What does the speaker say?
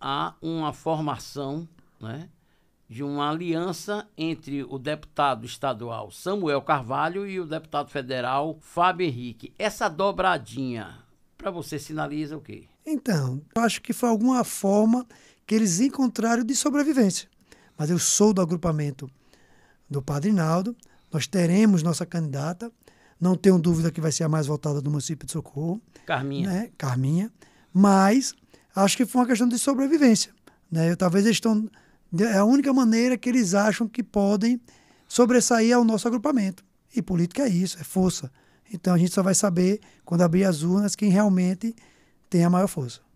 há uma formação né, de uma aliança entre o deputado estadual Samuel Carvalho e o deputado federal Fábio Henrique. Essa dobradinha, para você, sinaliza o quê? Então, acho que foi alguma forma que eles encontraram de sobrevivência. Mas eu sou do agrupamento do Padre Naldo, nós teremos nossa candidata, não tenho dúvida que vai ser a mais votada do município de Socorro. Carminha. Né? Carminha. Mas acho que foi uma questão de sobrevivência. Né? talvez eles estão. É a única maneira que eles acham que podem sobressair ao nosso agrupamento. E política é isso, é força. Então a gente só vai saber, quando abrir as urnas, quem realmente tem a maior força.